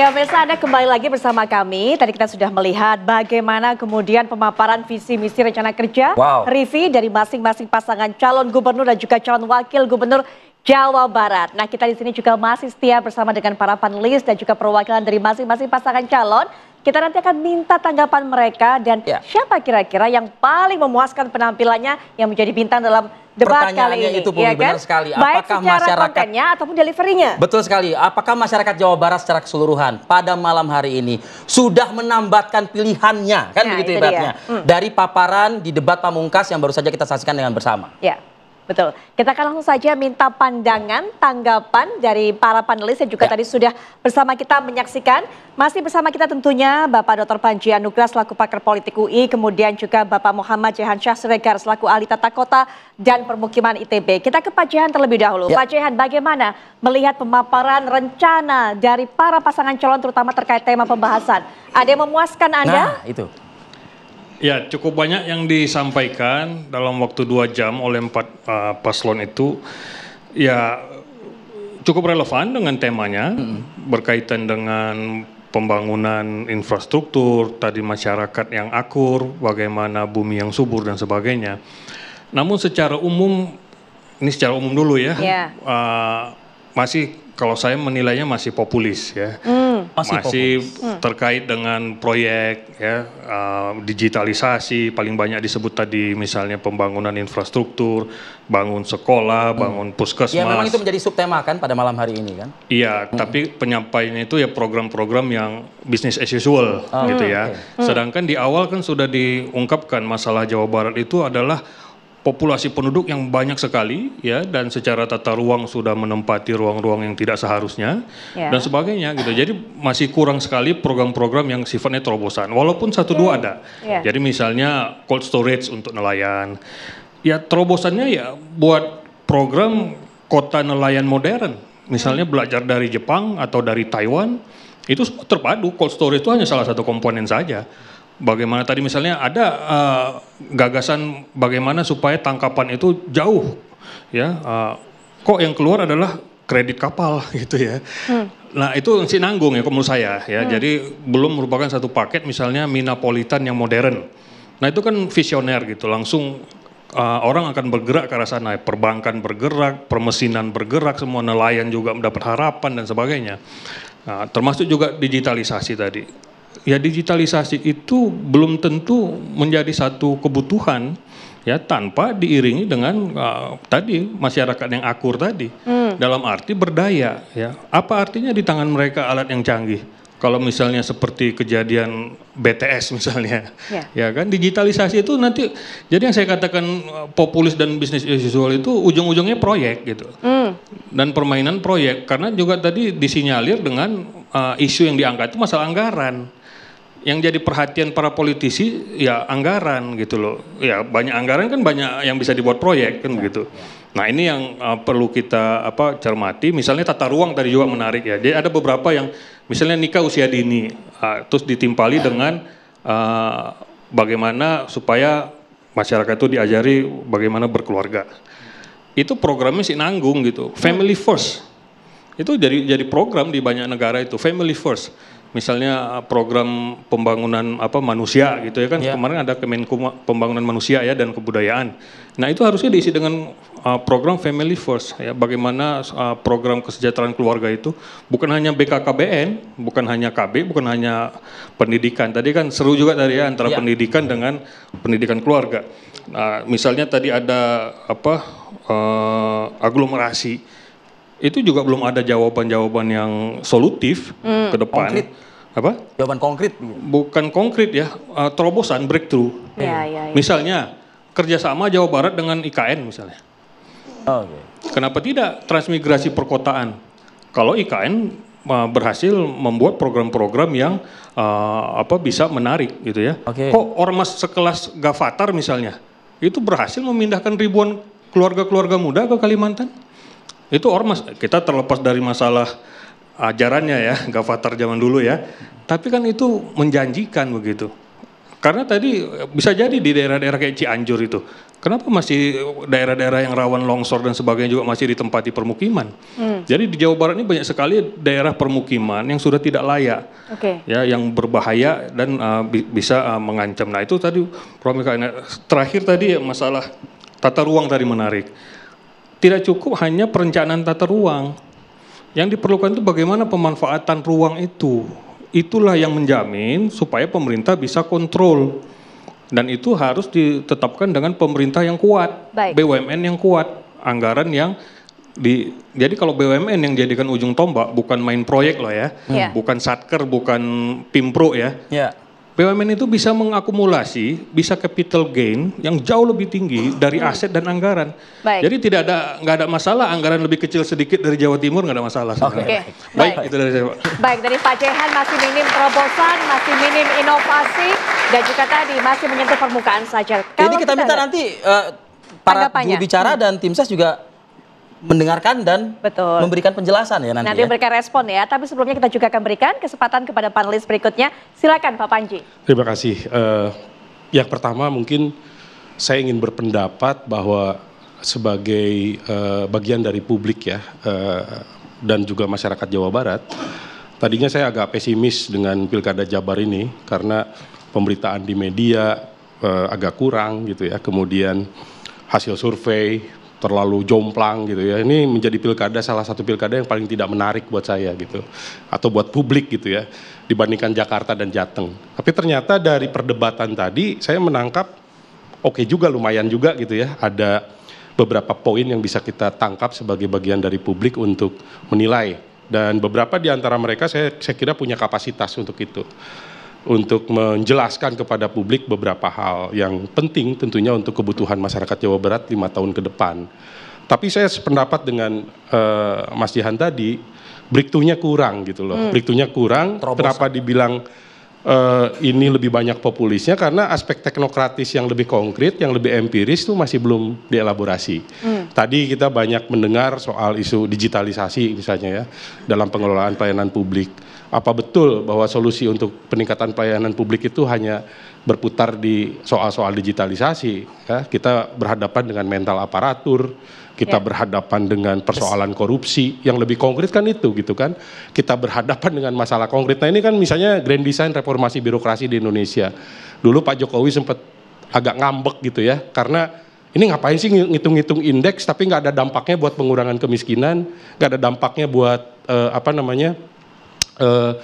Ya, Mesa, Anda kembali lagi bersama kami. Tadi kita sudah melihat bagaimana kemudian pemaparan visi misi rencana kerja, wow. Rivi dari masing-masing pasangan calon gubernur dan juga calon wakil gubernur Jawa Barat. Nah kita di sini juga masih setia bersama dengan para panelis dan juga perwakilan dari masing-masing pasangan calon. Kita nanti akan minta tanggapan mereka dan ya. siapa kira-kira yang paling memuaskan penampilannya yang menjadi bintang dalam debat kali ini. itu ya kan? sekali. sekali. Baik secara kontennya ataupun deliverynya? Betul sekali. Apakah masyarakat Jawa Barat secara keseluruhan pada malam hari ini sudah menambatkan pilihannya kan nah, begitu ibaratnya hmm. dari paparan di debat pamungkas yang baru saja kita saksikan dengan bersama. Ya. Betul. Kita akan langsung saja minta pandangan, tanggapan dari para panelis yang juga ya. tadi sudah bersama kita menyaksikan. Masih bersama kita tentunya Bapak Dr. Panji Anugrah selaku pakar politik UI, kemudian juga Bapak Muhammad Jehan Syah Siregar selaku ahli tata kota dan permukiman ITB. Kita ke Pak Jehan terlebih dahulu. Ya. Pak Jehan, bagaimana melihat pemaparan rencana dari para pasangan calon terutama terkait tema pembahasan? Ada yang memuaskan Anda? Nah, itu. Ya cukup banyak yang disampaikan dalam waktu dua jam oleh empat uh, paslon itu ya cukup relevan dengan temanya hmm. berkaitan dengan pembangunan infrastruktur tadi masyarakat yang akur bagaimana bumi yang subur dan sebagainya. Namun secara umum ini secara umum dulu ya yeah. uh, masih kalau saya menilainya masih populis ya. mm. Masih, masih populis. Hmm. terkait dengan proyek ya uh, digitalisasi paling banyak disebut tadi misalnya pembangunan infrastruktur, bangun sekolah, hmm. bangun puskesmas. Ya memang itu menjadi subtema kan pada malam hari ini kan? Iya, mm. tapi penyampaiannya itu ya program-program yang bisnis as usual oh. gitu ya. Mm. Sedangkan di awal kan sudah diungkapkan masalah Jawa Barat itu adalah populasi penduduk yang banyak sekali ya dan secara tata ruang sudah menempati ruang-ruang yang tidak seharusnya yeah. dan sebagainya gitu. Jadi masih kurang sekali program-program yang sifatnya terobosan. Walaupun satu dua ya. ada. Yeah. Jadi misalnya cold storage untuk nelayan. Ya terobosannya ya buat program kota nelayan modern. Misalnya hmm. belajar dari Jepang atau dari Taiwan itu terpadu. Cold storage itu hanya salah satu komponen saja. Bagaimana tadi misalnya ada uh, gagasan bagaimana supaya tangkapan itu jauh, ya uh, kok yang keluar adalah kredit kapal gitu ya. Hmm. Nah itu si nanggung ya menurut saya ya. Hmm. Jadi belum merupakan satu paket misalnya minapolitan yang modern. Nah itu kan visioner gitu langsung uh, orang akan bergerak ke arah sana. Perbankan bergerak, permesinan bergerak, semua nelayan juga mendapat harapan dan sebagainya. Nah, termasuk juga digitalisasi tadi ya digitalisasi itu belum tentu menjadi satu kebutuhan ya tanpa diiringi dengan uh, tadi masyarakat yang akur tadi hmm. dalam arti berdaya ya apa artinya di tangan mereka alat yang canggih kalau misalnya seperti kejadian BTS misalnya yeah. ya kan digitalisasi itu nanti jadi yang saya katakan eh, populis dan bisnis visual itu ujung-ujungnya proyek gitu hmm. dan permainan proyek karena juga tadi disinyalir dengan uh, isu yang diangkat itu masalah anggaran yang jadi perhatian para politisi ya anggaran gitu loh. Ya banyak anggaran kan banyak yang bisa dibuat proyek kan begitu. Iya. Nah ini yang uh, perlu kita apa cermati. Misalnya tata ruang tadi juga menarik ya. Jadi ada beberapa yang misalnya nikah usia dini, uh, terus ditimpali iya. dengan uh, bagaimana supaya masyarakat itu diajari bagaimana berkeluarga. Itu programnya sih nanggung gitu. Family iya. first itu jadi jadi program di banyak negara itu family first misalnya eh, program pembangunan apa manusia gitu ya kan yeah. kemarin ada Kemenko pembangunan manusia ya dan kebudayaan. Nah, itu harusnya diisi dengan uh, program Family First ya bagaimana uh, program kesejahteraan keluarga itu bukan hanya BKKBN, bukan hanya KB, bukan hanya pendidikan. Tadi kan seru juga tadi ya antara yeah. pendidikan dengan pendidikan keluarga. Nah, misalnya tadi ada apa uh, aglomerasi itu juga belum ada jawaban-jawaban yang solutif hmm. ke depan. Konkret. Apa? Jawaban konkret. Bukan konkret ya, uh, terobosan breakthrough. Ya, ya, Misalnya kerjasama Jawa Barat dengan IKN misalnya. Oh, okay. Kenapa tidak transmigrasi perkotaan? Kalau IKN uh, eh, berhasil membuat program-program yang uh, apa bisa menarik gitu ya. Okay. Kok ormas sekelas Gavatar misalnya itu berhasil memindahkan ribuan keluarga-keluarga muda ke Kalimantan? Itu ormas. Kita terlepas dari masalah ajarannya ya, Gavatar zaman dulu ya. Tapi kan itu menjanjikan begitu. Karena tadi bisa jadi di daerah-daerah kayak Cianjur itu, kenapa masih daerah-daerah yang rawan longsor dan sebagainya juga masih ditempati permukiman? Hmm. Jadi di Jawa Barat ini banyak sekali daerah permukiman yang sudah tidak layak, okay. ya, yang berbahaya dan uh, bi bisa uh, mengancam. Nah itu tadi Prof. Nah, terakhir tadi masalah tata ruang tadi menarik. Tidak cukup hanya perencanaan tata ruang. Yang diperlukan itu bagaimana pemanfaatan ruang itu. Itulah yang menjamin supaya pemerintah bisa kontrol. Dan itu harus ditetapkan dengan pemerintah yang kuat, Baik. BUMN yang kuat, anggaran yang di jadi kalau BUMN yang jadikan ujung tombak bukan main proyek loh ya, hmm. bukan satker, bukan pimpro ya, yeah. BUMN itu bisa mengakumulasi, bisa capital gain yang jauh lebih tinggi dari hmm. aset dan anggaran. Baik. Jadi tidak ada nggak ada masalah anggaran lebih kecil sedikit dari Jawa Timur nggak ada masalah. Oke. Okay. Baik, Baik itu dari saya. Pak. Baik dari Pak Jehan masih minim terobosan, masih minim inovasi dan juga tadi masih menyentuh permukaan saja. Kalau Ini kita, kita minta nanti uh, para bicara hmm. dan tim ses e juga mendengarkan dan Betul. memberikan penjelasan ya nanti. Nanti ya. mereka respon ya. Tapi sebelumnya kita juga akan berikan kesempatan kepada panelis berikutnya. Silakan Pak Panji. Terima kasih. Uh, yang pertama mungkin saya ingin berpendapat bahwa sebagai uh, bagian dari publik ya uh, dan juga masyarakat Jawa Barat, tadinya saya agak pesimis dengan pilkada Jabar ini karena pemberitaan di media uh, agak kurang gitu ya. Kemudian hasil survei terlalu jomplang gitu ya. Ini menjadi pilkada salah satu pilkada yang paling tidak menarik buat saya gitu atau buat publik gitu ya dibandingkan Jakarta dan Jateng. Tapi ternyata dari perdebatan tadi saya menangkap oke okay juga lumayan juga gitu ya ada beberapa poin yang bisa kita tangkap sebagai bagian dari publik untuk menilai dan beberapa di antara mereka saya saya kira punya kapasitas untuk itu untuk menjelaskan kepada publik beberapa hal yang penting tentunya untuk kebutuhan masyarakat Jawa Barat lima tahun ke depan. Tapi saya sependapat dengan uh, Mas Jihan tadi, briktunya kurang gitu loh. Hmm. Briktunya kurang. Terobos. Kenapa dibilang uh, ini lebih banyak populisnya? Karena aspek teknokratis yang lebih konkret, yang lebih empiris itu masih belum dielaborasi. Hmm. Tadi kita banyak mendengar soal isu digitalisasi misalnya ya dalam pengelolaan pelayanan publik apa betul bahwa solusi untuk peningkatan pelayanan publik itu hanya berputar di soal-soal digitalisasi. Ya, kita berhadapan dengan mental aparatur, kita ya. berhadapan dengan persoalan korupsi yang lebih konkret kan itu gitu kan. Kita berhadapan dengan masalah konkret. Nah ini kan misalnya grand design reformasi birokrasi di Indonesia. Dulu Pak Jokowi sempat agak ngambek gitu ya karena ini ngapain sih ngitung-ngitung indeks tapi nggak ada dampaknya buat pengurangan kemiskinan, nggak ada dampaknya buat eh, apa namanya uh,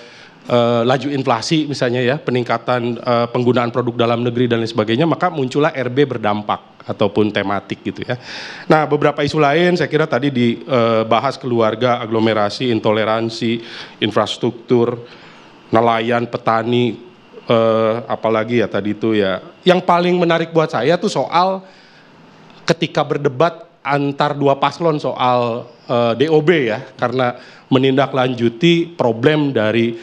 laju inflasi misalnya ya, peningkatan uh, penggunaan produk dalam negeri dan lain sebagainya, maka muncullah RB berdampak ataupun tematik gitu ya. Nah, beberapa isu lain saya kira tadi dibahas keluarga, aglomerasi, intoleransi, infrastruktur, nelayan, petani, eh, apalagi ya tadi itu ya. Yang paling menarik buat saya tuh soal ketika berdebat antar dua paslon soal Eh, DOB ya karena menindaklanjuti problem dari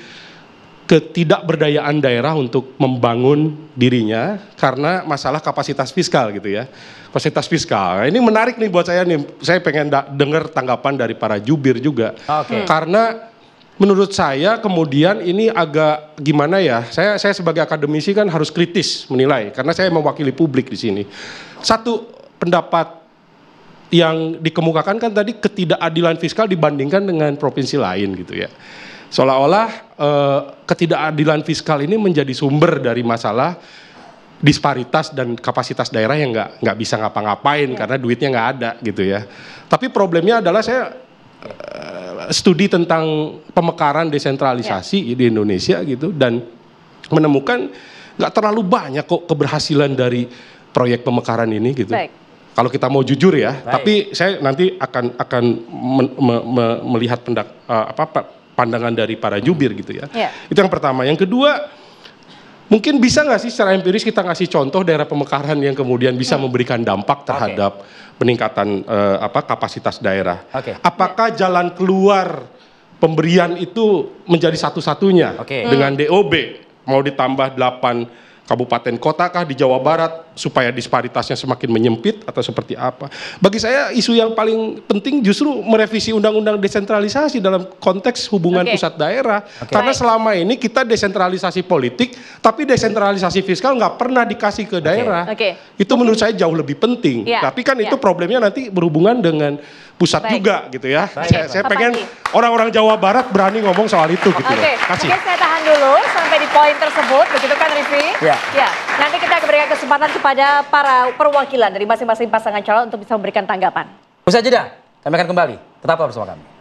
ketidakberdayaan daerah untuk membangun dirinya karena masalah kapasitas fiskal gitu ya. Kapasitas fiskal. Nah, ini menarik nih buat saya nih. Saya pengen dengar tanggapan dari para jubir juga. Okay. Karena menurut saya kemudian ini agak gimana ya? Saya saya sebagai akademisi kan harus kritis menilai karena saya mewakili publik di sini. Satu pendapat yang dikemukakan kan tadi ketidakadilan fiskal dibandingkan dengan provinsi lain gitu ya. Seolah-olah e, ketidakadilan fiskal ini menjadi sumber dari masalah disparitas dan kapasitas daerah yang nggak nggak bisa ngapa-ngapain ya. karena duitnya nggak ada gitu ya. Tapi problemnya adalah saya e, studi tentang pemekaran desentralisasi ya. di Indonesia gitu dan menemukan nggak terlalu banyak kok keberhasilan dari proyek pemekaran ini gitu. Baik kalau kita mau jujur ya. Baik. Tapi saya nanti akan akan me, me, me, melihat pendak, uh, apa pandangan dari para jubir gitu ya. Yeah. Itu yang pertama. Yang kedua, mungkin bisa nggak sih secara empiris kita ngasih contoh daerah pemekaran yang kemudian bisa hmm. memberikan dampak terhadap okay. peningkatan uh, apa kapasitas daerah? Okay. Apakah yeah. jalan keluar pemberian itu menjadi satu-satunya okay. dengan hmm. DOB mau ditambah 8 kabupaten kota kah di Jawa Barat supaya disparitasnya semakin menyempit atau seperti apa. Bagi saya isu yang paling penting justru merevisi undang-undang desentralisasi dalam konteks hubungan okay. pusat daerah. Okay. Karena selama ini kita desentralisasi politik tapi desentralisasi fiskal nggak pernah dikasih ke daerah. Okay. Okay. Itu menurut saya jauh lebih penting. Yeah. Tapi kan yeah. itu problemnya nanti berhubungan dengan pusat Baik. juga gitu ya. Baik. Saya, saya pengen orang-orang Jawa Barat berani ngomong soal itu gitu okay. Kasih. saya tahan dulu sampai di poin tersebut, begitu kan Rifi? Ya. ya. Nanti kita akan berikan kesempatan kepada para perwakilan dari masing-masing pasangan calon untuk bisa memberikan tanggapan. Usah jeda, kami akan kembali. Tetaplah bersama kami.